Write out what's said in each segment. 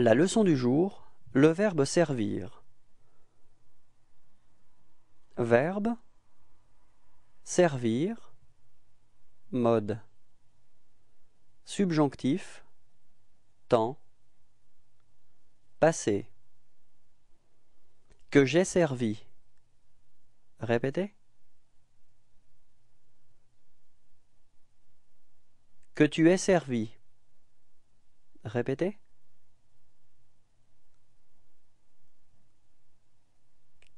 La leçon du jour, le verbe servir. Verbe servir mode subjonctif temps passé que j'ai servi répétez que tu es servi répétez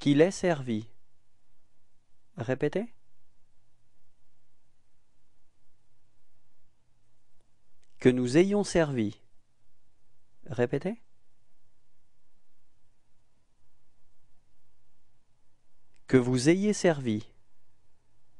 qu'il ait servi. Répétez. Que nous ayons servi. Répétez. Que vous ayez servi.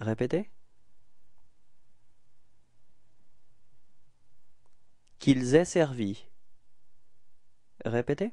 Répétez. Qu'ils aient servi. Répétez.